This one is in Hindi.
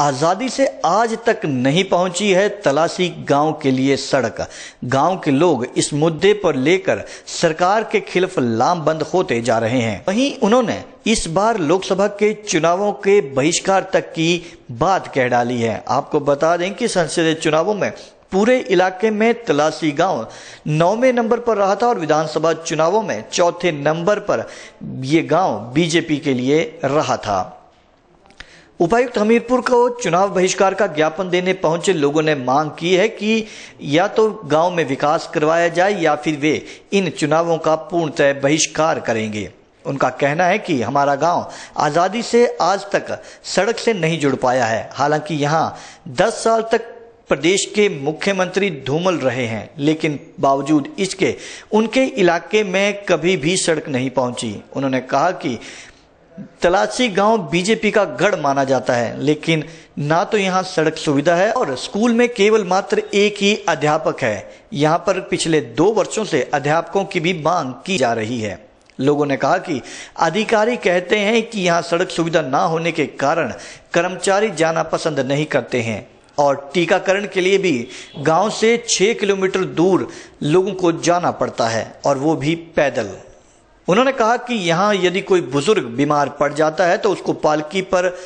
आज़ादी से आज तक नहीं पहुंची है तलाशी गांव के लिए सड़क गांव के लोग इस मुद्दे पर लेकर सरकार के खिलाफ लामबंद होते जा रहे हैं वहीं उन्होंने इस बार लोकसभा के चुनावों के बहिष्कार तक की बात कह डाली है आपको बता दें कि संसदीय चुनावों में पूरे इलाके में तलाशी गांव नौवे नंबर पर रहा था और विधानसभा चुनावों में चौथे नंबर पर ये गांव बीजेपी के लिए रहा था उपायुक्त हमीरपुर को चुनाव बहिष्कार का ज्ञापन देने पहुंचे लोगों ने मांग की है कि या तो गांव में विकास करवाया जाए या फिर वे इन चुनावों का पूर्णतः बहिष्कार करेंगे उनका कहना है कि हमारा गांव आज़ादी से आज तक सड़क से नहीं जुड़ पाया है हालांकि यहां 10 साल तक प्रदेश के मुख्यमंत्री धूमल रहे हैं लेकिन बावजूद इसके उनके इलाके में कभी भी सड़क नहीं पहुंची उन्होंने कहा कि तलाशी गांव बीजेपी का गढ़ माना जाता है लेकिन ना तो यहां सड़क सुविधा है और स्कूल में केवल मात्र एक ही अध्यापक है यहां पर पिछले दो वर्षों से अध्यापकों की भी मांग की जा रही है लोगों ने कहा कि अधिकारी कहते हैं कि यहां सड़क सुविधा ना होने के कारण कर्मचारी जाना पसंद नहीं करते हैं और टीकाकरण के लिए भी गांव से छः किलोमीटर दूर लोगों को जाना पड़ता है और वो भी पैदल उन्होंने कहा कि यहाँ यदि कोई बुजुर्ग बीमार पड़ जाता है तो उसको पालकी पर